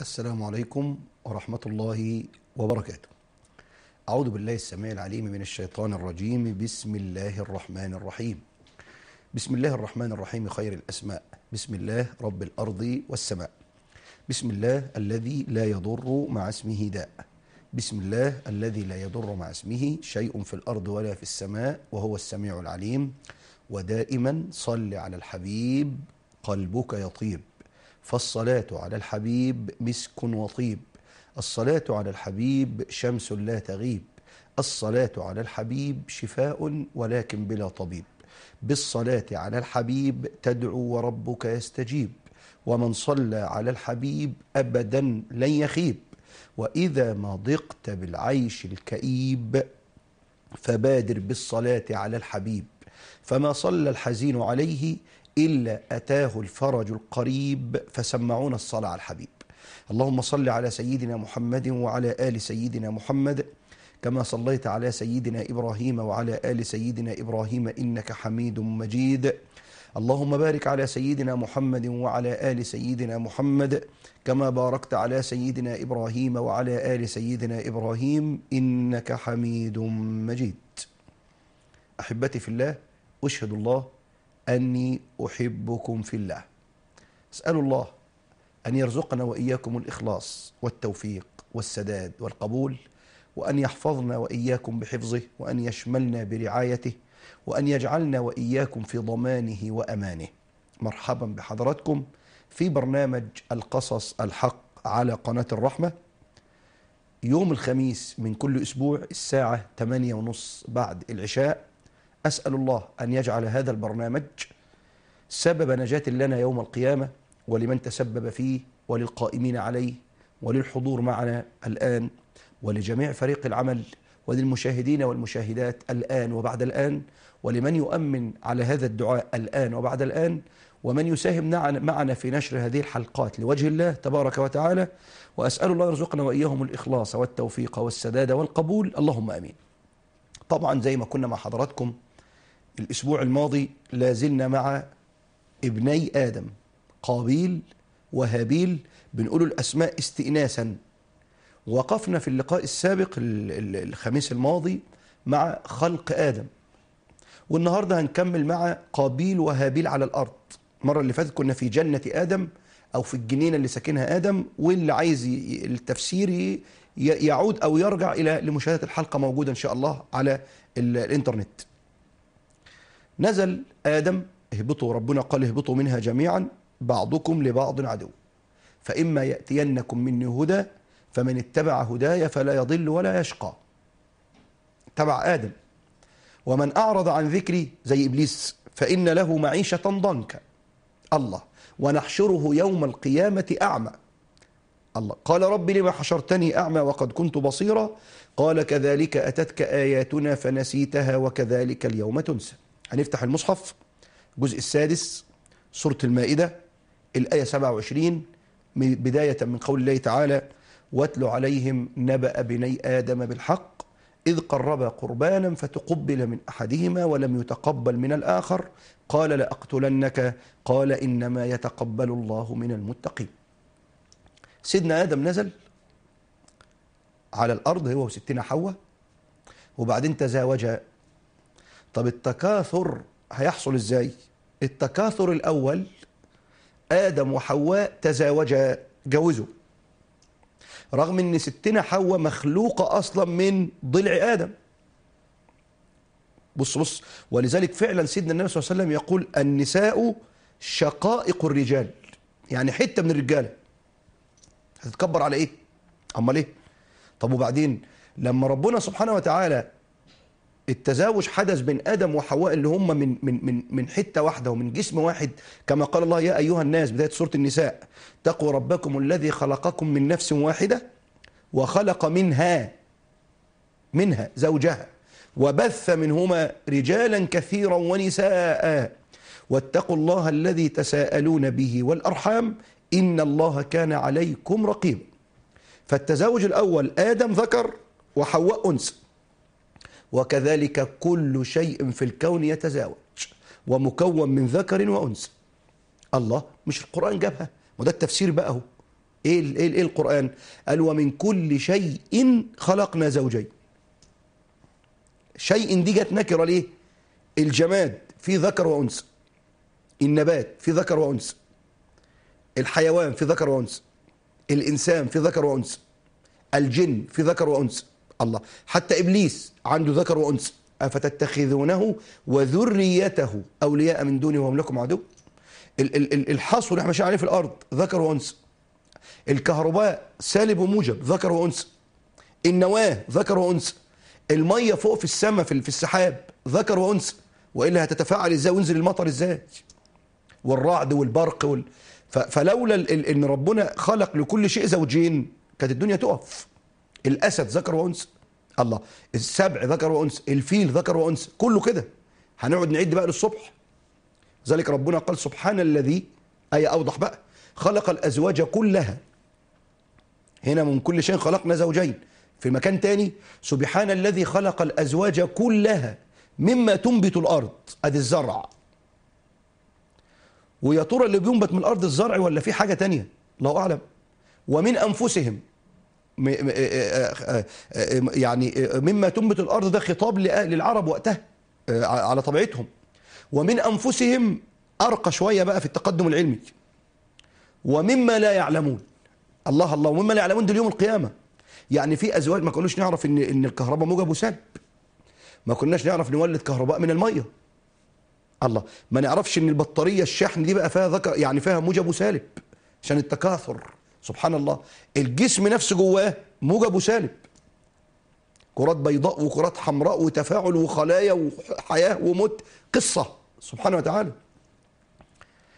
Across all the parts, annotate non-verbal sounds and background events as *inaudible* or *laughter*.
السلام عليكم ورحمة الله وبركاته أعوذ بالله السميع العليم من الشيطان الرجيم بسم الله الرحمن الرحيم بسم الله الرحمن الرحيم خير الأسماء بسم الله رب الأرض والسماء بسم الله الذي لا يضر مع اسمه داء بسم الله الذي لا يضر مع اسمه شيء في الأرض ولا في السماء وهو السميع العليم ودائما صل على الحبيب قلبك يطيب فالصلاة على الحبيب مسك وطيب الصلاة على الحبيب شمس لا تغيب الصلاة على الحبيب شفاء ولكن بلا طبيب بالصلاة على الحبيب تدعو وربك يستجيب ومن صلى على الحبيب أبدا لن يخيب وإذا ما ضقت بالعيش الكئيب فبادر بالصلاة على الحبيب فما صلى الحزين عليه إلا أتاه الفرج القريب فسمعونا الصلاة على الحبيب اللهم صل على سيدنا محمد وعلى آل سيدنا محمد كما صليت على سيدنا إبراهيم وعلى آل سيدنا إبراهيم إنك حميد مجيد اللهم بارك على سيدنا محمد وعلى آل سيدنا محمد كما باركت على سيدنا إبراهيم وعلى آل سيدنا إبراهيم إنك حميد مجيد أحبتي في الله أشهد الله أني أحبكم في الله أسأل الله أن يرزقنا وإياكم الإخلاص والتوفيق والسداد والقبول وأن يحفظنا وإياكم بحفظه وأن يشملنا برعايته وأن يجعلنا وإياكم في ضمانه وأمانه مرحبا بحضراتكم في برنامج القصص الحق على قناة الرحمة يوم الخميس من كل أسبوع الساعة 8 ونص بعد العشاء أسأل الله أن يجعل هذا البرنامج سبب نجاة لنا يوم القيامة ولمن تسبب فيه وللقائمين عليه وللحضور معنا الآن ولجميع فريق العمل وللمشاهدين والمشاهدات الآن وبعد الآن ولمن يؤمن على هذا الدعاء الآن وبعد الآن ومن يساهم معنا في نشر هذه الحلقات لوجه الله تبارك وتعالى وأسأل الله يرزقنا وإياهم الإخلاص والتوفيق والسداد والقبول اللهم أمين طبعا زي ما كنا مع حضراتكم الأسبوع الماضي لازلنا مع ابني آدم قابيل وهابيل بنقول الأسماء استئناسا وقفنا في اللقاء السابق الخميس الماضي مع خلق آدم والنهاردة هنكمل مع قابيل وهابيل على الأرض المرة اللي فاتت كنا في جنة آدم أو في الجنينة اللي ساكنها آدم واللي عايز التفسير يعود أو يرجع إلى لمشاهدة الحلقة موجودة إن شاء الله على الإنترنت نزل آدم اهبطوا ربنا قال اهبطوا منها جميعا بعضكم لبعض عدو فإما يأتينكم مني هدى فمن اتبع هداي فلا يضل ولا يشقى تبع آدم ومن أعرض عن ذكري زي إبليس فإن له معيشة ضنكا الله ونحشره يوم القيامة أعمى الله قال رب لما حشرتني أعمى وقد كنت بصيرا قال كذلك أتتك آياتنا فنسيتها وكذلك اليوم تنسى هنفتح المصحف الجزء السادس سورة المائدة الآية 27 بداية من قول الله تعالى واتل عليهم نبأ بني آدم بالحق إذ قربا قربانا فتقبل من أحدهما ولم يتقبل من الآخر قال لأقتلنك قال إنما يتقبل الله من المتقين سيدنا آدم نزل على الأرض هو وستنا حواء وبعدين تزاوج طب التكاثر هيحصل ازاي التكاثر الاول ادم وحواء تزاوجا جوزوا رغم ان ستنا حواء مخلوقه اصلا من ضلع ادم بص بص ولذلك فعلا سيدنا النبي صلى الله عليه وسلم يقول النساء شقائق الرجال يعني حته من الرجاله هتتكبر على ايه امال ايه طب وبعدين لما ربنا سبحانه وتعالى التزاوج حدث بين ادم وحواء اللي هم من من من من حته واحده ومن جسم واحد كما قال الله يا ايها الناس بدايه سوره النساء اتقوا ربكم الذي خلقكم من نفس واحده وخلق منها منها زوجها وبث منهما رجالا كثيرا ونساء واتقوا الله الذي تساءلون به والارحام ان الله كان عليكم رقيبا فالتزاوج الاول ادم ذكر وحواء انثى وكذلك كل شيء في الكون يتزاوج ومكون من ذكر وأنثى الله مش القرآن جابها وده التفسير بقى اهو ايه ايه ايه القرآن قال ومن كل شيء خلقنا زوجين شيء دي جت نكره ليه الجماد في ذكر وأنثى النبات في ذكر وأنثى الحيوان في ذكر وأنثى الإنسان في ذكر وأنثى الجن في ذكر وأنثى الله حتى إبليس عنده ذكر وأنثى أفتتخذونه وذريته أولياء من دوني وهم لكم عدو الحصو اللي احنا ماشيين عليه في الأرض ذكر وأنثى الكهرباء سالب وموجب ذكر وأنثى النواة ذكر وأنثى المية فوق في السماء في السحاب ذكر وأنثى وإلا هتتفاعل إزاي وينزل المطر إزاي والرعد والبرق وال... فلولا ان ربنا خلق لكل شيء زوجين كانت الدنيا تقف الاسد ذكر وانثى الله السبع ذكر وانثى الفيل ذكر وانثى كله كده هنقعد نعد بقى للصبح ذلك ربنا قال سبحان الذي اي اوضح بقى خلق الازواج كلها هنا من كل شيء خلقنا زوجين في مكان تاني سبحان الذي خلق الازواج كلها مما تنبت الارض ادي الزرع ويا ترى اللي بينبت من الارض الزرع ولا في حاجه تانية الله اعلم ومن انفسهم آه، آه، آه، يعني مما تنبت الارض ده خطاب للعرب وقتها على طبيعتهم ومن انفسهم ارقى شويه بقى في التقدم العلمي ومما لا يعلمون الله الله ومما لا يعلمون ده يوم القيامه يعني في ازواج ما كناش نعرف ان ان الكهرباء موجب وسلب ما كناش نعرف نولد كهرباء من الميه الله ما نعرفش ان البطاريه الشحن دي بقى فيها ذكر يعني فيها موجب وسالب عشان التكاثر سبحان الله الجسم نفسه جواه موجب وسالب كرات بيضاء وكرات حمراء وتفاعل وخلايا وحياه وموت قصه سبحانه وتعالى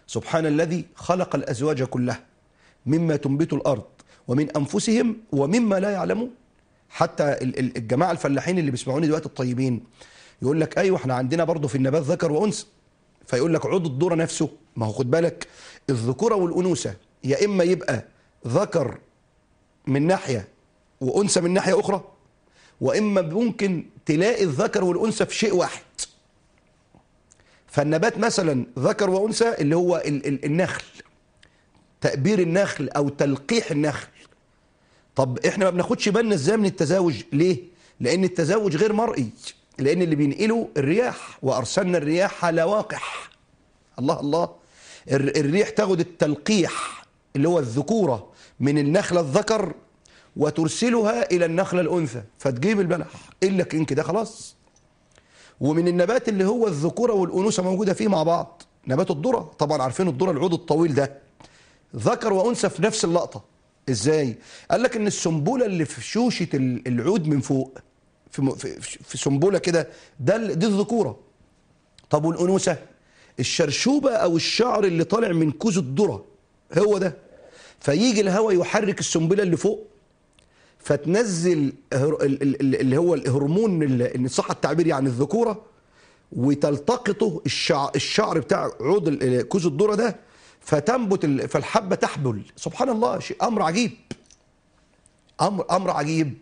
سبحان الذي خلق الازواج كلها مما تنبت الارض ومن انفسهم ومما لا يعلمون حتى الجماعه الفلاحين اللي بيسمعوني دلوقتي الطيبين يقول لك ايوه احنا عندنا برضه في النبات ذكر وانثى فيقول لك عضو الذره نفسه ما هو خد بالك الذكوره والانوثه يا اما يبقى ذكر من ناحية وأنثى من ناحية أخرى وإما ممكن تلاقي الذكر والأنثى في شيء واحد فالنبات مثلا ذكر وأنثى اللي هو ال ال النخل تأبير النخل أو تلقيح النخل طب إحنا ما بناخدش بالنا إزاي من التزاوج ليه؟ لأن التزاوج غير مرئي لأن اللي بينقله الرياح وأرسلنا الرياح لواقح الله الله الريح تاخد التلقيح اللي هو الذكورة من النخلة الذكر وترسلها إلى النخلة الأنثى فتجيب البلح إلا كينك ده خلاص ومن النبات اللي هو الذكورة والأنوثة موجودة فيه مع بعض نبات الذرة طبعا عارفين الذرة العود الطويل ده ذكر وأنثى في نفس اللقطة إزاي؟ قال لك إن السنبولة اللي في شوشة العود من فوق في في سنبولة كده ده دي الذكورة طب والأنوثة الشرشوبة أو الشعر اللي طالع من كوز الذرة هو ده فيجي الهواء يحرك السنبله اللي فوق فتنزل اللي هو الهرمون ان صح التعبير يعني الذكوره وتلتقطه الشعر, الشعر بتاع عود كوز الذره ده فتنبت فالحبه تحبل سبحان الله شيء امر عجيب امر امر عجيب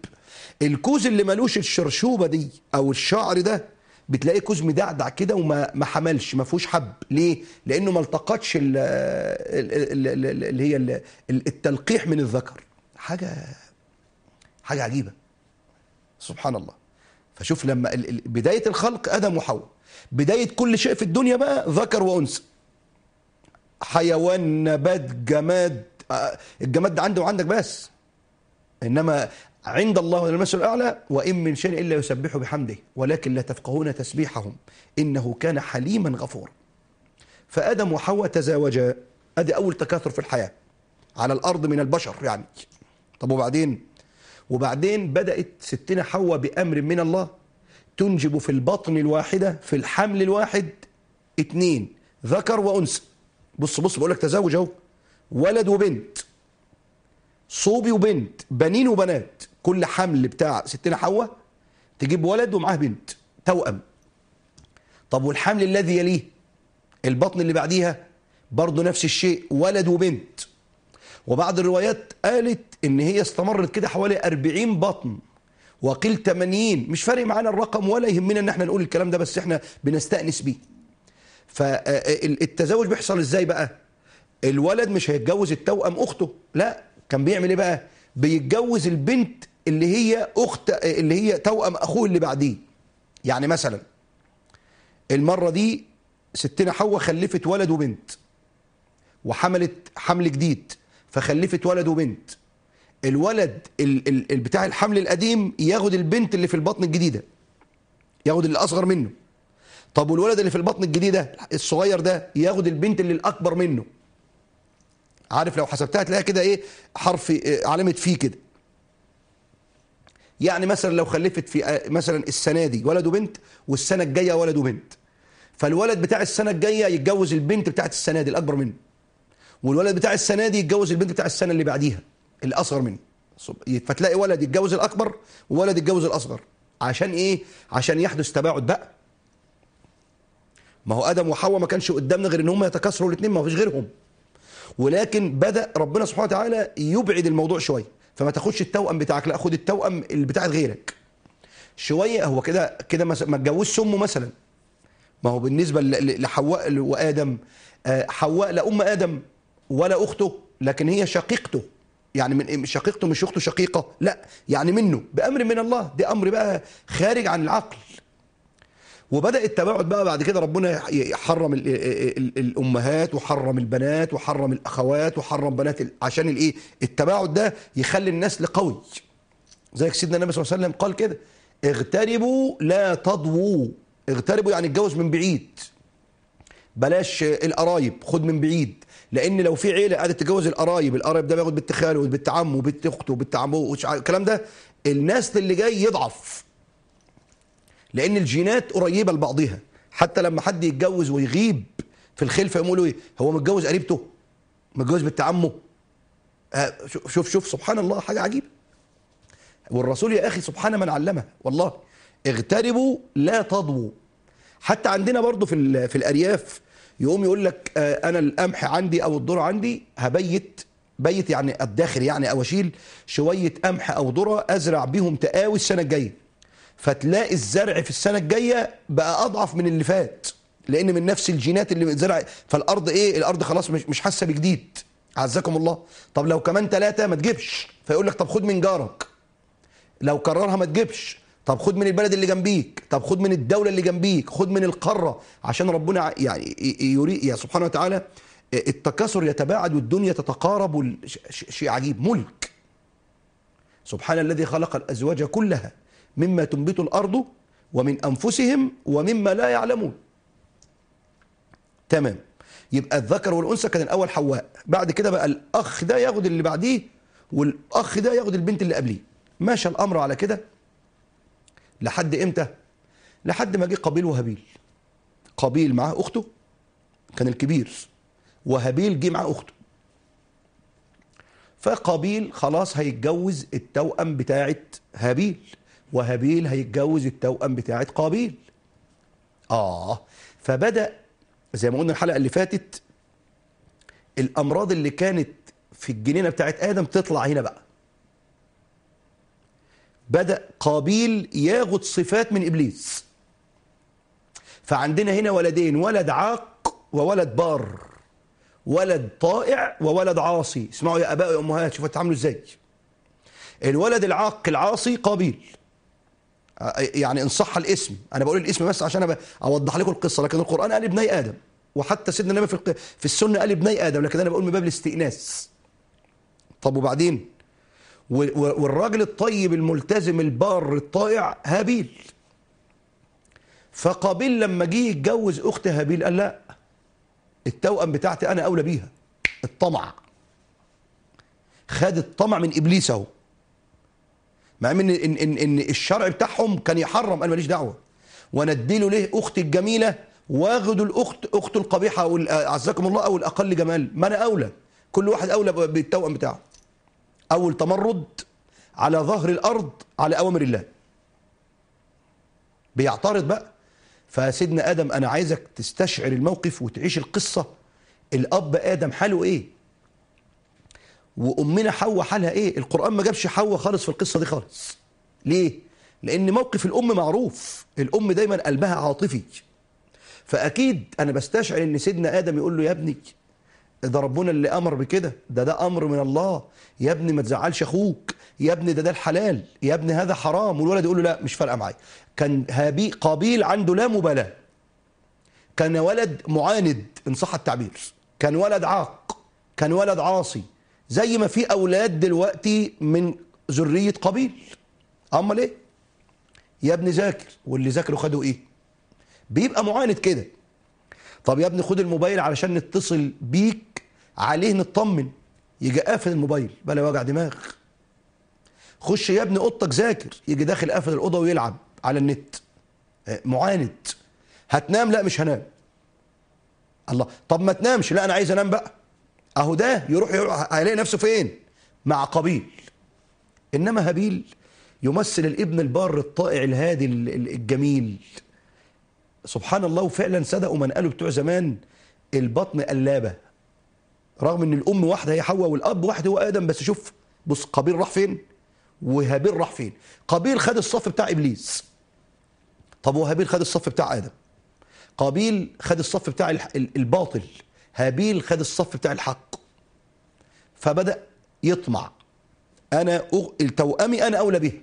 الكوز اللي ملوش الشرشوبه دي او الشعر ده بتلاقيه كوز مدعدع كده وما ما حملش ما فيهوش حب ليه لانه ما التقطش اللي هي التلقيح من الذكر حاجه حاجه عجيبه سبحان الله فشوف لما بدايه الخلق ادم وحواء بدايه كل شيء في الدنيا بقى ذكر وانثى حيوان نبات جماد آه، الجماد ده عندي وعندك بس انما عند الله المسجد الأعلى وإن من شيء إلا يسبح بحمده ولكن لا تفقهون تسبيحهم إنه كان حليما غفورا فآدم وحواء تزاوجا أدي أول تكاثر في الحياة على الأرض من البشر يعني طب وبعدين وبعدين بدأت ستنا حواء بأمر من الله تنجب في البطن الواحدة في الحمل الواحد اتنين ذكر وأنثى بص بص بقول لك تزاوج اهو ولد وبنت صوبي وبنت بنين وبنات كل حمل بتاع ستنا حواء تجيب ولد ومعاه بنت توأم طب والحمل الذي يليه البطن اللي بعديها برضه نفس الشيء ولد وبنت وبعض الروايات قالت ان هي استمرت كده حوالي 40 بطن وقيل 80 مش فارق معانا الرقم ولا يهمنا ان احنا نقول الكلام ده بس احنا بنستأنس بيه فالتزاوج آه، آه، بيحصل ازاي بقى الولد مش هيتجوز التوأم اخته لا كان بيعمل ايه بقى بيتجوز البنت اللي هي اخت اللي هي توأم اخوه اللي بعديه يعني مثلا المره دي ستنا حواء خلفت ولد وبنت وحملت حمل جديد فخلفت ولد وبنت الولد ال ال بتاع الحمل القديم ياخد البنت اللي في البطن الجديده ياخد اللي اصغر منه طب والولد اللي في البطن الجديده الصغير ده ياخد البنت اللي الاكبر منه عارف لو حسبتها هتلاقيها كده ايه حرف آه، علامه في كده يعني مثلا لو خلفت في آه، مثلا السنه دي ولد وبنت والسنه الجايه ولد وبنت فالولد بتاع السنه الجايه يتجوز البنت بتاعت السنه دي الاكبر منه والولد بتاع السنه دي يتجوز البنت بتاع السنه اللي بعديها الاصغر منه فتلاقي ولد يتجوز الاكبر وولد يتجوز الاصغر عشان ايه عشان يحدث تباعد بقى ما هو ادم وحواء ما كانش قدامنا غير ان هم يتكاثروا الاثنين ما فيش غيرهم ولكن بدا ربنا سبحانه وتعالى يبعد الموضوع شويه فما تاخدش التوأم بتاعك لا خد التوأم اللي بتاع غيرك شويه هو كده كده ما اتجوزش امه مثلا ما هو بالنسبه لحواء وادم آه، حواء لا ام ادم ولا اخته لكن هي شقيقته يعني من شقيقته مش اخته شقيقه لا يعني منه بامر من الله ده امر بقى خارج عن العقل وبدا التباعد بقى بعد كده ربنا يحرم الامهات وحرم البنات وحرم الاخوات وحرم بنات عشان الايه التباعد ده يخلي النسل قوي زي سيدنا النبي صلى الله عليه وسلم قال كده اغتربوا لا تضووا اغتربوا يعني اتجوز من بعيد بلاش القرايب خد من بعيد لان لو في عيله قاعده تتجوز القرايب القرايب ده بياخد بنت خاله وبنت عمه وبنت اخته وبنت عمه الكلام ده النسل اللي جاي يضعف لان الجينات قريبه لبعضها حتى لما حد يتجوز ويغيب في الخلفه يقولوا ايه هو متجوز قريبته متجوز بنت عمه آه شوف شوف سبحان الله حاجه عجيبه والرسول يا اخي سبحان من علمها والله اغتربوا لا تضووا حتى عندنا برضو في في الارياف يقوم يقول لك آه انا القمح عندي او الذره عندي هبيت بيت يعني الداخل يعني او اشيل شويه قمح او ذره ازرع بهم تقاوي السنه الجايه فتلاقي الزرع في السنه الجايه بقى اضعف من اللي فات لان من نفس الجينات اللي زرع فالارض ايه الارض خلاص مش مش حاسه بجديد عزكم الله طب لو كمان ثلاثه ما تجيبش فيقول لك طب خد من جارك لو كررها ما تجيبش طب خد من البلد اللي جنبيك طب خد من الدوله اللي جنبيك خد من القاره عشان ربنا يعني يري يا سبحانه وتعالى آه، التكاثر يتباعد والدنيا تتقارب شيء عجيب ملك سبحان الذي خلق الازواج كلها مما تنبت الأرض ومن أنفسهم ومما لا يعلمون تمام يبقى الذكر والأنثى كان الأول حواء بعد كده بقى الأخ ده ياخد اللي بعديه والأخ ده ياخد البنت اللي قبليه ماشى الأمر على كده لحد إمتى لحد ما جه قابيل وهابيل قابيل معاه أخته كان الكبير وهابيل جه معاه أخته فقابيل خلاص هيتجوز التوأم بتاعت هابيل وهابيل هيتجوز التوأم بتاعت قابيل آه فبدأ زي ما قلنا الحلقة اللي فاتت الأمراض اللي كانت في الجنينة بتاعت آدم تطلع هنا بقى بدأ قابيل ياخد صفات من إبليس فعندنا هنا ولدين ولد عاق وولد بار ولد طائع وولد عاصي اسمعوا يا أباء وأمهات شوفوا تتعاملوا إزاي الولد العاق العاصي قابيل يعني ان صح الاسم انا بقول الاسم بس عشان اوضح لكم القصه لكن القران قال ابني ادم وحتى سيدنا النبي في في السنه قال ابني ادم لكن انا بقول من باب الاستئناس طب وبعدين والراجل الطيب الملتزم البار الطائع هابيل فقابيل لما جه يتجوز اخت هابيل قال لا التوأم بتاعتي انا اولى بيها الطمع خد الطمع من ابليس اهو مع ان ان ان, إن الشرع بتاعهم كان يحرم انا ماليش دعوه وانا اديله ليه اختي الجميله واخدوا الاخت اخته القبيحه او عزكم الله او الاقل جمال ما انا اولى كل واحد اولى بالتوأم بتاعه اول تمرد على ظهر الارض على اوامر الله بيعترض بقى فسيدنا ادم انا عايزك تستشعر الموقف وتعيش القصه الاب ادم حاله ايه وامنا حواء حالها ايه القران ما جابش حواء خالص في القصه دي خالص ليه لان موقف الام معروف الام دايما قلبها عاطفي فاكيد انا بستشعر ان سيدنا ادم يقول له يا ابني ده ربنا اللي امر بكده ده ده امر من الله يا ابني ما تزعلش اخوك يا ابني ده ده الحلال يا ابني هذا حرام والولد يقول له لا مش فارقه معايا كان هابي قابيل عنده لا مبالاه كان ولد معاند ان صح التعبير كان ولد عاق كان ولد عاصي زي ما في أولاد دلوقتي من ذرية قبيل أمال إيه؟ يا ابني ذاكر واللي ذاكروا خدوا إيه؟ بيبقى معاند كده طب يا ابني خد الموبايل علشان نتصل بيك عليه نطمن يجي قافل الموبايل بلا وجع دماغ خش يا ابني اوضتك ذاكر يجي داخل قافل الاوضه ويلعب على النت آه، معاند هتنام لا مش هنام الله طب ما تنامش لا انا عايز انام بقى اهو ده يروح, هيلاقي نفسه فين مع قبيل انما هابيل يمثل الابن البار الطائع الهادي الجميل سبحان الله وفعلا صدقوا من قالوا بتوع زمان البطن قلابه رغم ان الام واحده هي حواء والاب واحد هو ادم بس شوف بص قبيل راح فين وهابيل راح فين قبيل خد الصف بتاع ابليس طب وهابيل خد الصف بتاع ادم قابيل خد الصف بتاع الباطل هابيل خد الصف بتاع الحق فبدأ يطمع أنا أغ... التوامي أنا أولى به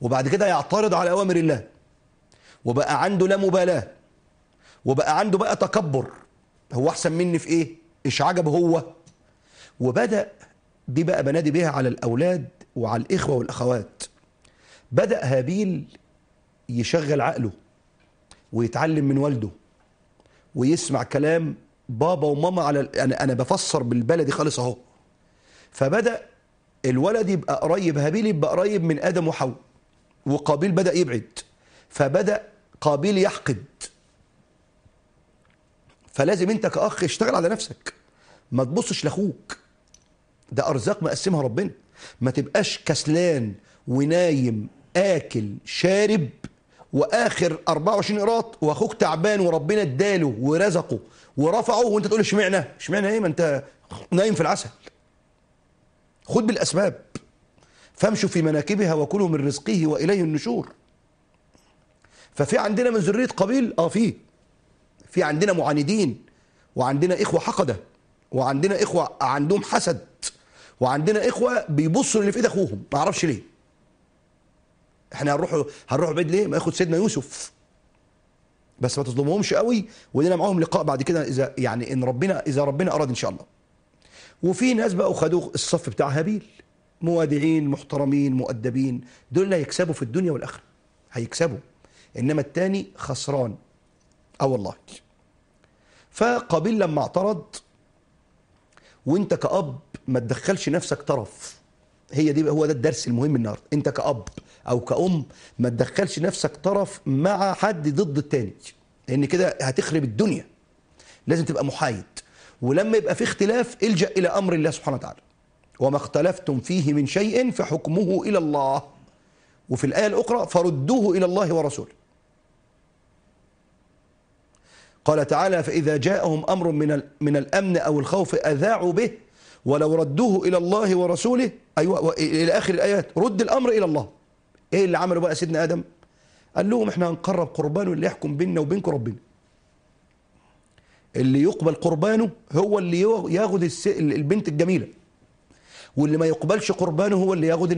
وبعد كده يعترض على أوامر الله وبقى عنده لا مبالاة وبقى عنده بقى تكبر هو أحسن مني في إيه؟ إيش عجب هو؟ وبدأ دي بقى بنادي بيها على الأولاد وعلى الإخوة والأخوات بدأ هابيل يشغل عقله ويتعلم من والده ويسمع كلام بابا وماما على انا يعني انا بفسر بالبلدي خالص اهو فبدا الولد يبقى قريب هابيل يبقى قريب من ادم وحواء وقابيل بدا يبعد فبدا قابيل يحقد فلازم انت كاخ اشتغل على نفسك ما تبصش لاخوك ده ارزاق مقسمها ربنا ما تبقاش كسلان ونايم اكل شارب واخر 24 قراط واخوك تعبان وربنا اداله ورزقه ورفعه وانت تقول اشمعنى اشمعنى ايه ما انت نايم في العسل خد بالاسباب فامشوا في مناكبها وكلوا من رزقه واليه النشور ففي عندنا من ذريه قبيل اه في في عندنا معاندين وعندنا اخوه حقده وعندنا اخوه عندهم حسد وعندنا اخوه بيبصوا اللي في ايد اخوهم ما اعرفش ليه احنا هنروح هنروح بعيد ليه ما ياخد سيدنا يوسف بس ما تظلمهمش قوي ولنا معاهم لقاء بعد كده اذا يعني ان ربنا اذا ربنا اراد ان شاء الله وفي ناس بقى خدوا الصف بتاع هابيل موادعين محترمين مؤدبين دول هيكسبوا في الدنيا والاخره هيكسبوا انما الثاني خسران اه والله فقابيل لما اعترض وانت كاب ما تدخلش نفسك طرف هي دي هو ده الدرس المهم النهارده انت كاب او كأم ما تدخلش نفسك طرف مع حد ضد التاني لان كده هتخرب الدنيا لازم تبقى محايد ولما يبقى في اختلاف الجأ الى امر الله سبحانه وتعالى وما اختلفتم فيه من شيء فحكمه الى الله وفي الايه الاخرى فردوه الى الله ورسوله قال تعالى فاذا جاءهم امر من من الامن او الخوف اذاعوا به ولو ردوه الى الله ورسوله ايوه الى اخر الايات رد الامر الى الله ايه اللي عمله بقى سيدنا ادم قال لهم احنا هنقرب قربانه اللي يحكم بيننا وبينكم ربنا اللي يقبل قربانه هو اللي ياخد البنت الجميله واللي ما يقبلش قربانه هو اللي ياخد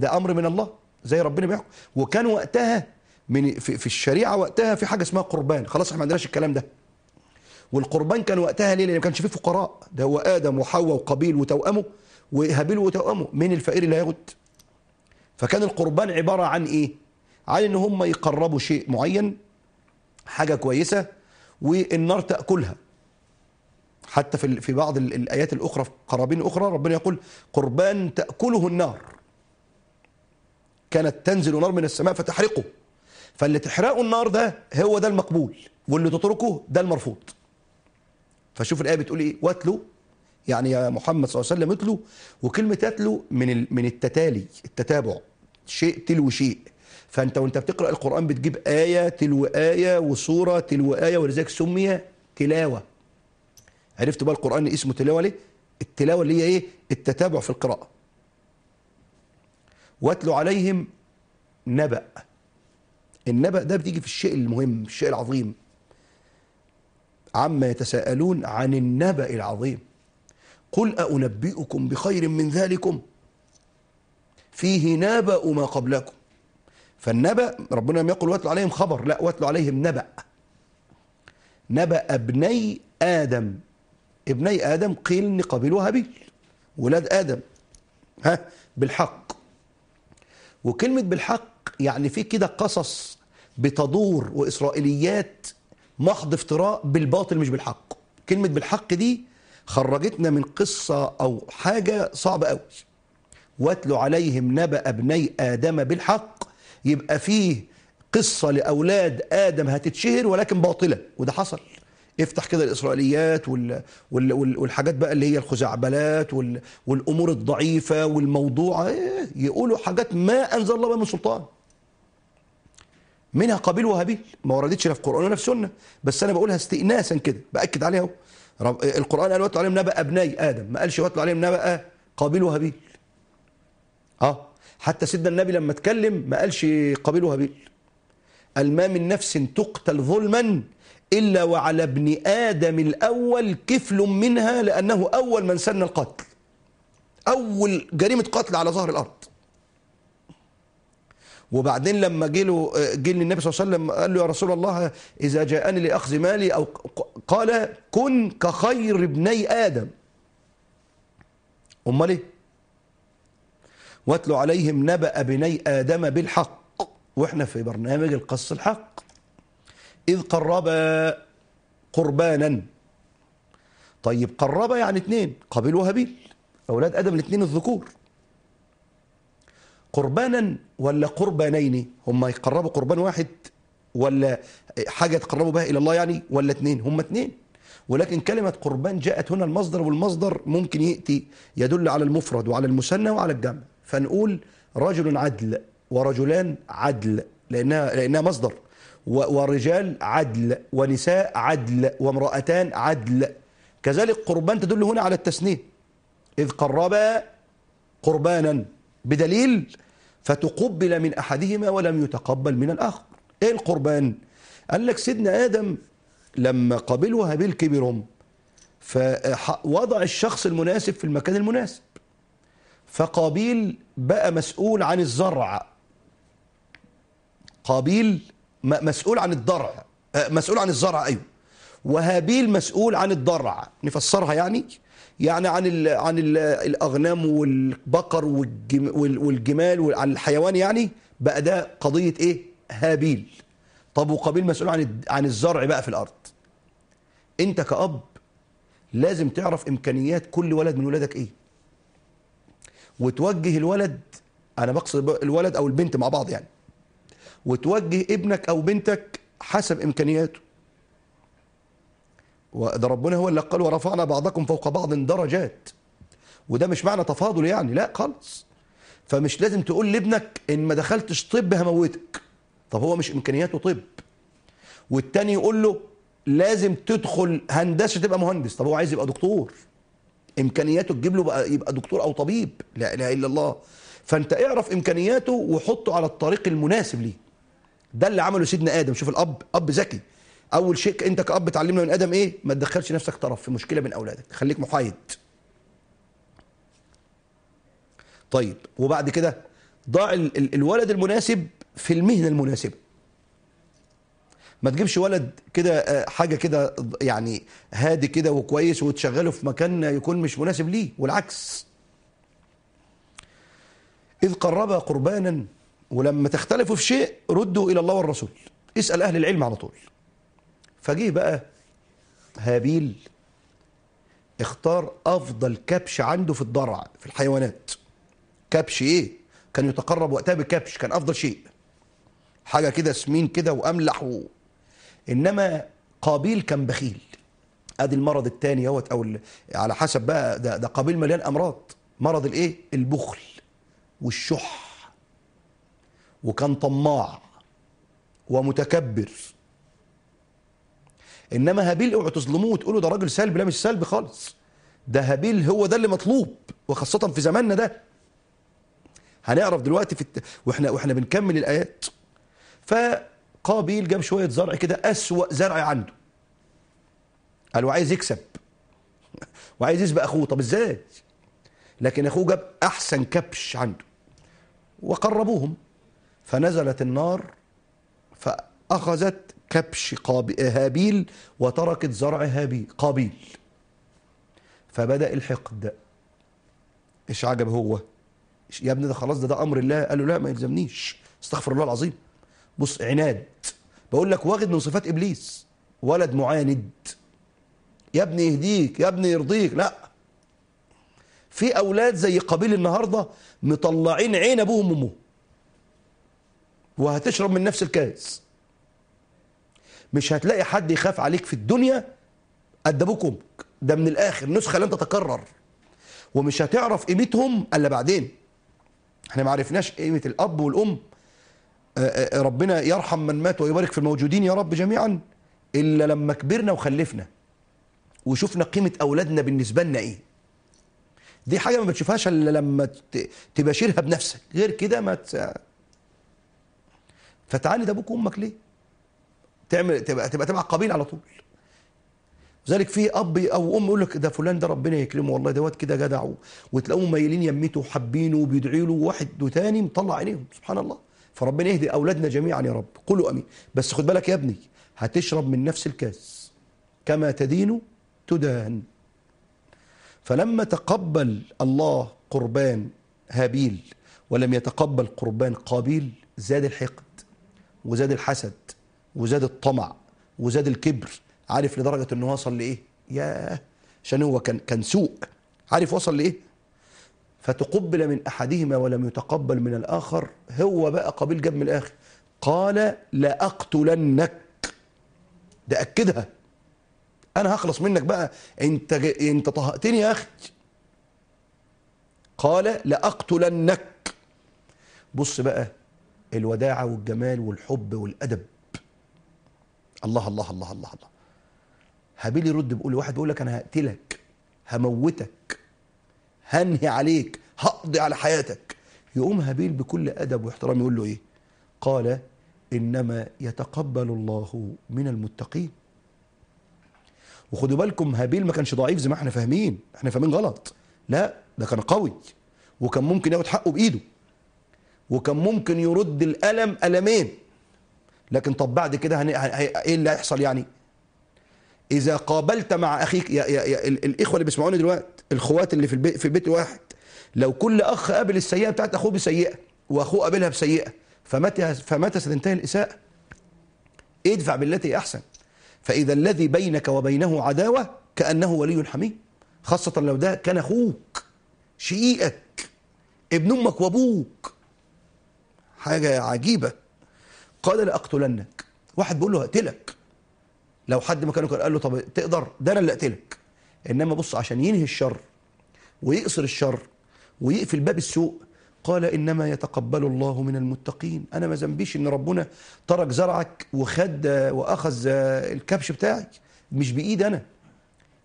ده امر من الله زي ربنا بيحكم وكان وقتها من في, في الشريعه وقتها في حاجه اسمها قربان خلاص احنا ما عندناش الكلام ده والقربان كان وقتها ليه لان ما كانش فيه فقراء ده هو ادم وحواء وقابيل وتوامه وهابيل وتوامه مين الفقير اللي هياخد فكان القربان عبارة عن إيه؟ عن إن هم يقربوا شيء معين حاجة كويسة والنار تأكلها حتى في في بعض الآيات الأخرى في قرابين أخرى ربنا يقول قربان تأكله النار كانت تنزل نار من السماء فتحرقه فاللي تحرقه النار ده هو ده المقبول واللي تتركه ده المرفوض فشوف الآية بتقول إيه واتلو يعني يا محمد صلى الله عليه وسلم اتلو وكلمة اتلو من من التتالي التتابع شيء تلو شيء فانت وانت بتقرا القران بتجيب ايه تلو ايه وصوره تلو ايه ولذلك سمي تلاوه عرفت بقى القران اسمه تلاوه ليه التلاوه اللي هي ايه التتابع في القراءه واتلو عليهم نبأ النبأ ده بتيجي في الشيء المهم الشيء العظيم عما يتساءلون عن النبأ العظيم قل أنبئكم بخير من ذلكم فيه نبأ ما قبلكم فالنبأ ربنا لم يقل واتلو عليهم خبر لا واتلو عليهم نبأ نبأ ابني آدم ابني آدم قيل إن قابيل وهابيل ولاد آدم ها بالحق وكلمة بالحق يعني في كده قصص بتدور وإسرائيليات محض افتراء بالباطل مش بالحق كلمة بالحق دي خرجتنا من قصة أو حاجة صعبة قوي واتل عليهم نبأ ابني آدم بالحق يبقى فيه قصة لأولاد آدم هتتشهر ولكن باطلة وده حصل افتح كده الإسرائيليات وال... وال... وال... والحاجات بقى اللي هي الخزعبلات وال... والأمور الضعيفة والموضوع إيه يقولوا حاجات ما أنزل الله بها من سلطان منها قابيل وهابيل ما وردتش لا في القرآن ولا في السنة بس أنا بقولها استئناسا كده بأكد عليها اهو القرآن قال واتلوا عليهم نبأ أبني آدم ما قالش واتلوا عليهم نبأ قابيل وهابيل اه حتى سيدنا النبي لما اتكلم ما قالش قابيل وهابيل قال ما من نفس تقتل ظلما إلا وعلى ابن آدم الأول كفل منها لأنه أول من سن القتل أول جريمة قتل على ظهر الأرض وبعدين لما جه له جه للنبي صلى الله عليه وسلم قال له يا رسول الله اذا جاءني لاخذ مالي او قال كن كخير ابني ادم امال ايه واتلو عليهم نبأ بني آدم بالحق وإحنا في برنامج القص الحق إذ قربا قربانا طيب قربا يعني اثنين قابيل وهابيل أولاد آدم الاثنين الذكور قربانا ولا قربانين هم يقربوا قربان واحد ولا حاجة تقربوا بها إلى الله يعني ولا اثنين هم اثنين ولكن كلمة قربان جاءت هنا المصدر والمصدر ممكن يأتي يدل على المفرد وعلى المثنى وعلى الجمع فنقول رجل عدل ورجلان عدل لأنها, لأنها مصدر ورجال عدل ونساء عدل وامرأتان عدل كذلك قربان تدل هنا على التثنيه إذ قربا قربانا بدليل فتقبل من أحدهما ولم يتقبل من الآخر إيه القربان؟ قال لك سيدنا آدم لما قابله هابيل كبرهم فوضع الشخص المناسب في المكان المناسب فقابيل بقى مسؤول عن الزرع قابيل مسؤول عن الضرع آه، مسؤول عن الزرع ايوه وهابيل مسؤول عن الضرع نفسرها يعني يعني عن الـ عن الـ الاغنام والبقر والجمال وعن الحيوان يعني بقى ده قضيه ايه هابيل طب وقابيل مسؤول عن عن الزرع بقى في الارض انت كاب لازم تعرف امكانيات كل ولد من ولادك ايه وتوجه الولد انا بقصد الولد او البنت مع بعض يعني وتوجه ابنك او بنتك حسب امكانياته وده ربنا هو اللي قال ورفعنا بعضكم فوق بعض درجات وده مش معنى تفاضل يعني لا خالص فمش لازم تقول لابنك ان ما دخلتش طب هموتك طب هو مش امكانياته طب والتاني يقول له لازم تدخل هندسه تبقى مهندس طب هو عايز يبقى دكتور امكانياته تجيب له بقى يبقى دكتور او طبيب لا اله الا الله فانت اعرف امكانياته وحطه على الطريق المناسب ليه ده اللي عمله سيدنا ادم شوف الاب اب ذكي اول شيء انت كاب تعلمنا من ادم ايه ما تدخلش نفسك طرف في مشكله من اولادك خليك محايد طيب وبعد كده ضاع الولد المناسب في المهنه المناسبه ما تجيبش ولد كده آه، حاجه كده يعني هادي كده وكويس وتشغله في مكان يكون مش مناسب ليه والعكس اذ قربا قربانا ولما تختلفوا في شيء ردوا الى الله والرسول اسال اهل العلم على طول فجه بقى هابيل اختار افضل كبش عنده في الضرع في الحيوانات كبش ايه كان يتقرب وقتها بكبش كان افضل شيء حاجه كده سمين كده واملح و... انما قابيل كان بخيل ادي المرض الثاني اهوت او على حسب بقى ده, ده قابيل مليان امراض مرض الايه البخل والشح وكان طماع ومتكبر انما هابيل اوعوا تظلموه وتقولوا ده راجل سلبي لا مش سلبي خالص ده هابيل هو ده اللي مطلوب وخاصه في زماننا ده هنعرف دلوقتي في الت... واحنا واحنا بنكمل الايات ف قابيل جاب شوية زرع كده أسوأ زرع عنده قال وعايز يكسب وعايز يسبق أخوه طب إزاي لكن أخوه جاب أحسن كبش عنده وقربوهم فنزلت النار فأخذت كبش هابيل وتركت زرع هابيل قابيل فبدأ الحقد ايش عجب هو يا ابني ده خلاص ده ده امر الله قال له لا ما يلزمنيش استغفر الله العظيم بص عناد بقول لك واخد من صفات ابليس ولد معاند يا ابني يهديك يا ابني يرضيك لا في اولاد زي قابيل النهارده مطلعين عين ابوهم وامه وهتشرب من نفس الكاس مش هتلاقي حد يخاف عليك في الدنيا قد ابوك وامك ده من الاخر نسخه لن تتكرر ومش هتعرف قيمتهم الا بعدين احنا ما عرفناش قيمه الاب والام آه، آه، آه، ربنا يرحم من مات ويبارك في الموجودين يا رب جميعا إلا لما كبرنا وخلفنا وشفنا قيمة أولادنا بالنسبة لنا إيه دي حاجة ما بتشوفهاش إلا لما تباشرها بنفسك غير كده ما ت... فتعاند أبوك وأمك ليه تعمل تبقى تبقى تبع قبيل على طول لذلك في اب او ام يقول لك ده فلان ده ربنا يكرمه والله دوت كده جدع وتلاقوه مايلين يميته وحابينه وبيدعي له واحد وتاني مطلع عينيهم سبحان الله فربنا يهدي أولادنا جميعا يا رب قولوا أمين بس خد بالك يا ابني هتشرب من نفس الكاس كما تدين تدان فلما تقبل الله قربان هابيل ولم يتقبل قربان قابيل زاد الحقد وزاد الحسد وزاد الطمع وزاد الكبر عارف لدرجة انه وصل لإيه ياه عشان هو كان كان سوء عارف وصل لإيه فتقبل من أحدهما ولم يتقبل من الآخر هو بقى قابيل جاب من الآخر قال لأقتلنك ده أكدها أنا هخلص منك بقى أنت أنت طهقتني يا أخي قال لأقتلنك بص بقى الوداعة والجمال والحب والأدب الله الله الله الله الله هابيل يرد بيقول واحد بيقول لك أنا هقتلك هموتك هنهي عليك هقضي على حياتك يقوم هابيل بكل أدب واحترام يقول له إيه قال إنما يتقبل الله من المتقين وخدوا بالكم هابيل ما كانش ضعيف زي ما احنا فاهمين احنا فاهمين غلط لا ده كان قوي وكان ممكن ياخد حقه بايده وكان ممكن يرد الالم المين لكن طب بعد كده هن... ايه اللي هيحصل يعني اذا قابلت مع اخيك يا... يا... يا... الاخوه اللي بيسمعوني دلوقتي الخوات اللي في البيت في بيت واحد لو كل اخ قابل السيئه بتاعت اخوه بسيئه واخوه قابلها بسيئه فمتى فمتى ستنتهي الاساءه ادفع بالتي احسن فاذا الذي بينك وبينه عداوه كانه ولي حميم خاصه لو ده كان اخوك شقيقك ابن امك وابوك حاجه عجيبه قال لاقتلنك واحد بيقول له هقتلك لو حد مكانه قال له طب تقدر ده انا اللي اقتلك إنما بص عشان ينهي الشر ويقصر الشر ويقفل باب السوء قال إنما يتقبل الله من المتقين أنا ما ذنبيش إن ربنا ترك زرعك وخد وأخذ الكبش بتاعك مش بإيد أنا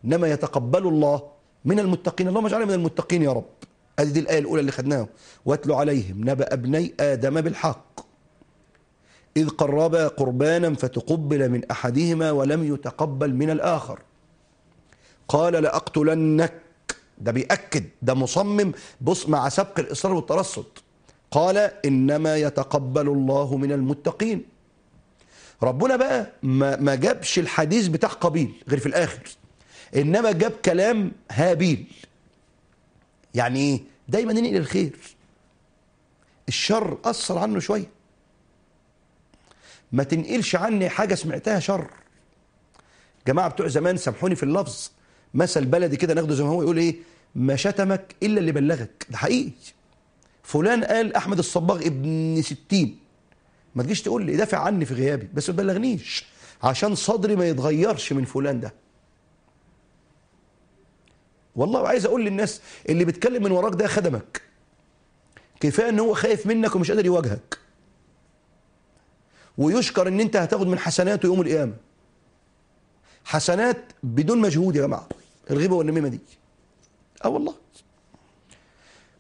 إنما يتقبل الله من المتقين اللهم اجعلنا من المتقين يا رب ادي دي الايه الاولى اللي خدناها واتلو عليهم نبا ابني ادم بالحق اذ قربا قربانا فتقبل من احدهما ولم يتقبل من الاخر قال لأقتلنك ده بيأكد ده مصمم بص مع سبق الإصرار والترصد قال إنما يتقبل الله من المتقين ربنا بقى ما, ما جابش الحديث بتاع قبيل غير في الآخر إنما جاب كلام هابيل يعني إيه دايما ننقل الخير الشر أثر عنه شوية ما تنقلش عني حاجة سمعتها شر جماعة بتوع زمان سامحوني في اللفظ مثل بلدي كده ناخده زي ما هو يقول ايه ما شتمك الا اللي بلغك ده حقيقي فلان قال احمد الصباغ ابن 60 ما تجيش تقول لي دافع عني في غيابي بس ما تبلغنيش عشان صدري ما يتغيرش من فلان ده والله وعايز اقول للناس اللي بيتكلم من وراك ده خدمك كفايه ان هو خايف منك ومش قادر يواجهك ويشكر ان انت هتاخد من حسناته يوم القيامه حسنات بدون مجهود يا جماعه الغيبة والنميمة دي اه والله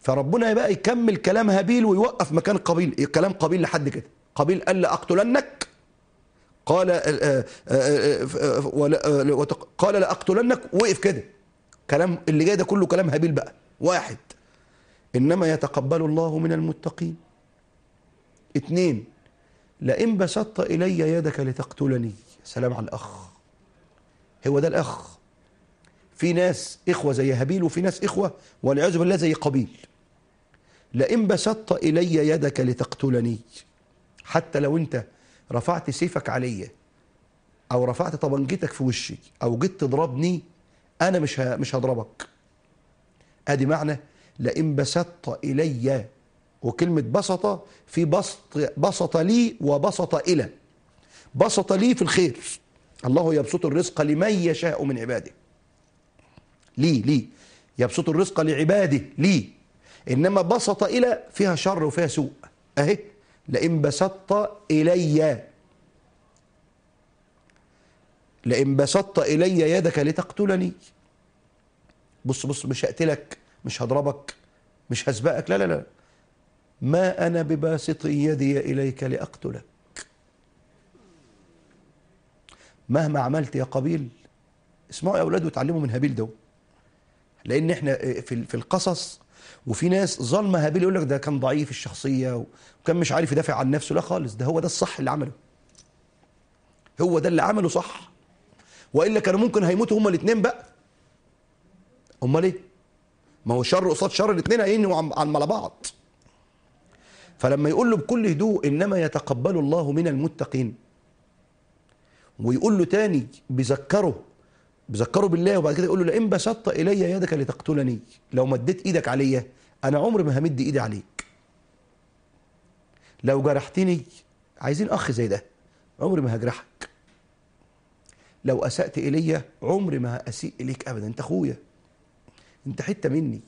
فربنا بقى يكمل كلام هابيل ويوقف مكان قبيل إيه كلام قبيل لحد كده قبيل قال لأقتلنك قال آه، آه، آه، قال لأقتلنك وقف كده كلام اللي جاي ده كله كلام هابيل بقى واحد إنما يتقبل الله من المتقين اتنين لئن بسطت إلي يدك لتقتلني سلام على الأخ هو ده الأخ في ناس إخوة زي هابيل وفي ناس إخوة والعياذ بالله زي قبيل لئن بسطت إلي يدك لتقتلني حتى لو أنت رفعت سيفك عليا أو رفعت طبنجتك في وشي أو جيت تضربني أنا مش مش هضربك أدي معنى لئن بسطت إلي وكلمة بسط في بسط بسط لي وبسط إلى بسط لي في الخير الله يبسط الرزق لمن يشاء من عباده ليه ليه يبسط الرزق لعباده ليه إنما بسط إلى فيها شر وفيها سوء أهي لئن بسطت إلي لئن بسطت إلي يدك لتقتلني بص بص مش هقتلك مش هضربك مش هسبقك لا لا لا ما أنا بباسط يدي إليك لأقتلك مهما عملت يا قبيل اسمعوا يا أولاد وتعلموا من هابيل دوت لان احنا في في القصص وفي ناس ظالمه هابيل يقول لك ده كان ضعيف الشخصيه وكان مش عارف يدافع عن نفسه لا خالص ده هو ده الصح اللي عمله هو ده اللي عمله صح والا كانوا ممكن هيموتوا هما الاثنين بقى امال ايه ما هو شر قصاد شر الاثنين هينوا عن على بعض فلما يقول له بكل هدوء انما يتقبل الله من المتقين ويقول له تاني بيذكره بذكره بالله وبعد كده يقول له لئن بسطت الي يدك لتقتلني لو مديت ايدك عليا انا عمري ما همد ايدي عليك لو جرحتني عايزين اخ زي ده عمري ما هجرحك لو اسات الي عمري ما هاسيء اليك ابدا انت اخويا انت حته مني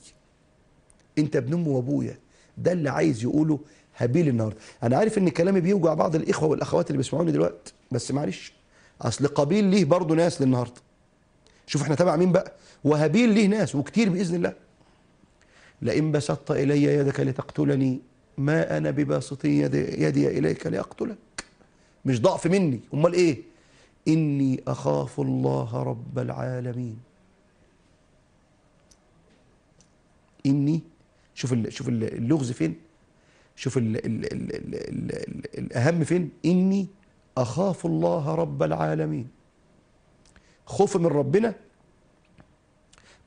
انت ابن امي وابويا ده اللي عايز يقوله هابيل النهارده انا عارف ان كلامي بيوجع بعض الاخوه والاخوات اللي بيسمعوني دلوقتي بس معلش اصل قابيل ليه برضه ناس للنهارده شوف احنا تبع مين بقى وهابيل ليه ناس وكتير بإذن الله لئن بسطت إلي يدك لتقتلني ما أنا بباسط يدي, إليك لأقتلك مش ضعف مني أمال إيه إني أخاف الله رب العالمين إني شوف شوف اللغز فين شوف الـ الـ الـ الـ الـ الأهم فين إني أخاف الله رب العالمين خوف من ربنا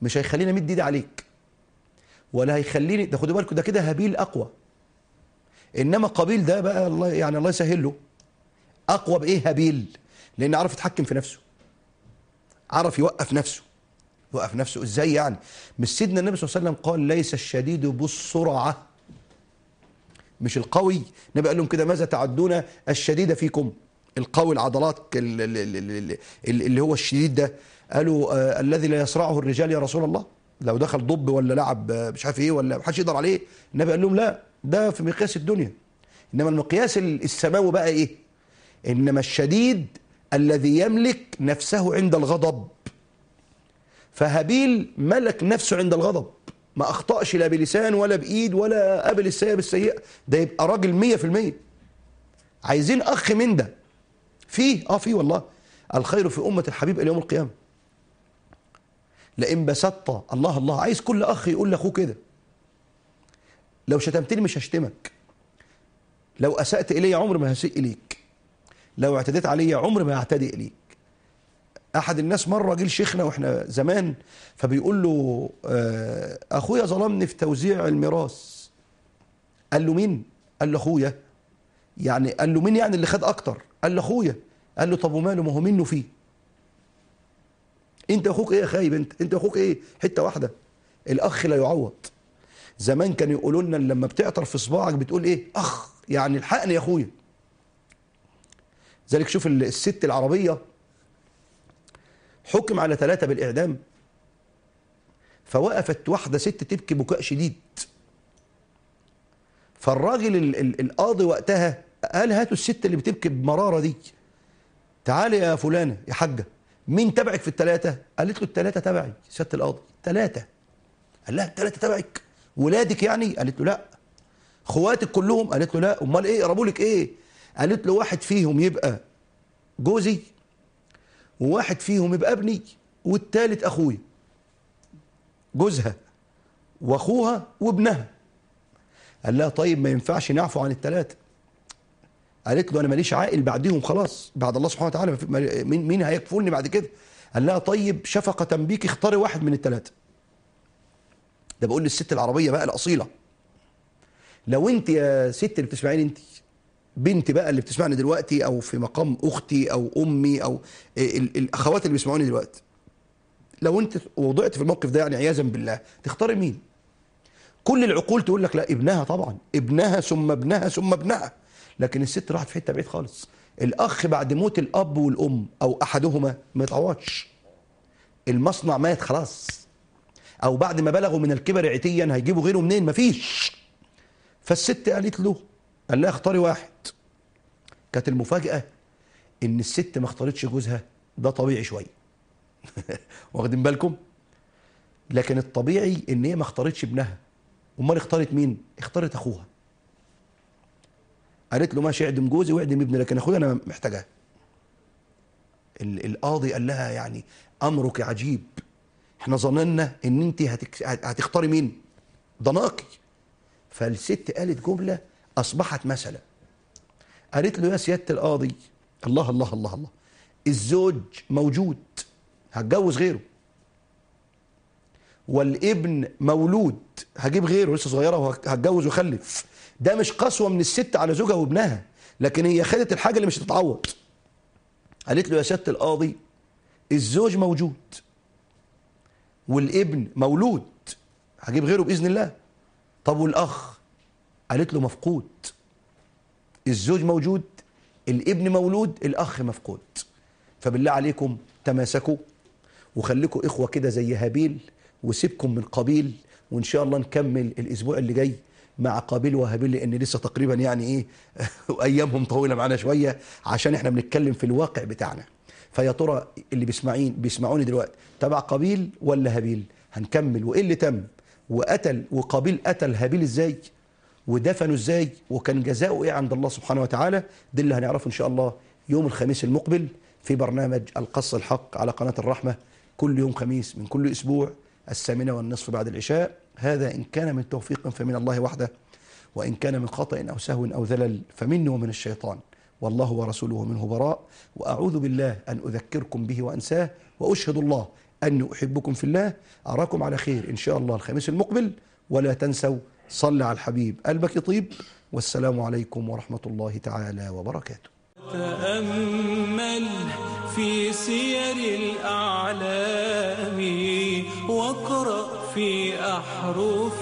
مش هيخليني امد ايدي عليك ولا هيخليني ده خدوا بالكم ده كده هابيل اقوى انما قابيل ده بقى الله يعني الله يسهل له اقوى بايه هابيل لان عرف يتحكم في نفسه عرف يوقف نفسه يوقف نفسه ازاي يعني مش سيدنا النبي صلى الله عليه وسلم قال ليس الشديد بالسرعه مش القوي النبي قال لهم كده ماذا تعدون الشديد فيكم القوي العضلات اللي هو الشديد ده قالوا آه الذي لا يصرعه الرجال يا رسول الله لو دخل ضب ولا لعب آه، مش عارف ايه ولا محدش يقدر عليه النبي قال لهم لا ده في مقياس الدنيا انما المقياس السماوي بقى ايه انما الشديد الذي يملك نفسه عند الغضب فهابيل ملك نفسه عند الغضب ما اخطاش لا بلسان ولا بايد ولا قابل السيئه بالسيئه ده يبقى راجل 100% عايزين اخ من ده فيه اه فيه والله الخير في أمة الحبيب إلى يوم القيامة لإن بسطت الله الله عايز كل أخ يقول لأخوه كده لو شتمتني مش هشتمك لو أسأت إلي عمر ما هسيء إليك لو اعتديت علي عمر ما هعتدي إليك أحد الناس مرة جه لشيخنا وإحنا زمان فبيقول له آه، أخويا ظلمني في توزيع الميراث قال له مين؟ قال له أخويا يعني قال له مين يعني اللي خد أكتر؟ قال اخويا قال له طب وماله ما هو منه فيه انت اخوك ايه يا خايب انت انت اخوك ايه حته واحده الاخ لا يعوض زمان كانوا يقولوا لنا لما بتعطر في صباعك بتقول ايه اخ يعني الحقني يا اخويا ذلك شوف الست العربيه حكم على ثلاثه بالاعدام فوقفت واحده ست تبكي بكاء شديد فالراجل القاضي وقتها قال هاتوا الست اللي بتبكي بمراره دي تعالي يا فلانه يا حاجه مين تبعك في الثلاثه؟ قالت له الثلاثه تبعي سياده القاضي ثلاثه قال لها الثلاثه تبعك ولادك يعني؟ قالت له لا اخواتك كلهم؟ قالت له لا امال ايه قربوا لك ايه؟ قالت له واحد فيهم يبقى جوزي وواحد فيهم يبقى ابني والثالث اخويا جوزها واخوها وابنها قال لها طيب ما ينفعش نعفو عن الثلاثه قالت له انا ماليش عاقل بعديهم خلاص بعد الله سبحانه وتعالى مين مين هيكفلني بعد كده قال لها طيب شفقة بيك اختاري واحد من الثلاثة ده بقول للست العربية بقى الأصيلة لو انت يا ست اللي بتسمعيني انت بنت بقى اللي بتسمعني دلوقتي او في مقام اختي او امي او الاخوات اللي بيسمعوني دلوقتي لو انت وضعت في الموقف ده يعني عياذا بالله تختاري مين كل العقول تقول لك لا ابنها طبعا ابنها ثم ابنها ثم ابنها لكن الست راحت في حته بعيد خالص الاخ بعد موت الاب والام او احدهما ما يتعوضش المصنع مات خلاص او بعد ما بلغوا من الكبر عتيا هيجيبوا غيره منين مفيش فالست قالت له قال لها اختاري واحد كانت المفاجاه ان الست ما اختارتش جوزها ده طبيعي شويه *laughs* واخدين بالكم لكن الطبيعي ان هي ما اختارتش ابنها امال اختارت مين اختارت اخوها قالت له ماشي اعدم جوزي واعدم ابني لكن اخويا انا محتاجها القاضي قال لها يعني امرك عجيب احنا ظننا ان انت هتختاري مين ضناقي فالست قالت جمله اصبحت مثلا قالت له يا سياده القاضي الله الله الله الله الزوج موجود هتجوز غيره والابن مولود هجيب غيره لسه صغيره وهتجوز وخلف ده مش قسوه من الست على زوجها وابنها لكن هي خدت الحاجه اللي مش هتتعوض قالت له يا سياده القاضي الزوج موجود والابن مولود هجيب غيره باذن الله طب والاخ قالت له مفقود الزوج موجود الابن مولود الاخ مفقود فبالله عليكم تماسكوا وخليكم اخوه كده زي هابيل وسيبكم من قبيل وان شاء الله نكمل الاسبوع اللي جاي مع قابيل وهابيل لان لسه تقريبا يعني ايه *laughs* ايامهم طويله معانا شويه عشان احنا بنتكلم في الواقع بتاعنا فيا ترى اللي بيسمعين بيسمعوني دلوقتي تبع قابيل ولا هابيل هنكمل وايه اللي تم وقتل وقابيل قتل هابيل ازاي ودفنوا ازاي وكان جزاؤه ايه عند الله سبحانه وتعالى ده اللي هنعرفه ان شاء الله يوم الخميس المقبل في برنامج القص الحق على قناه الرحمه كل يوم خميس من كل اسبوع الثامنه والنصف بعد العشاء هذا إن كان من توفيق فمن الله وحده وإن كان من خطأ أو سهو أو ذلل فمني ومن الشيطان والله ورسوله منه براء وأعوذ بالله أن أذكركم به وأنساه وأشهد الله أني أحبكم في الله أراكم على خير إن شاء الله الخميس المقبل ولا تنسوا صل على الحبيب قلبك يطيب والسلام عليكم ورحمة الله تعالى وبركاته تأمل في سير الأعلام وقرأ في أحرف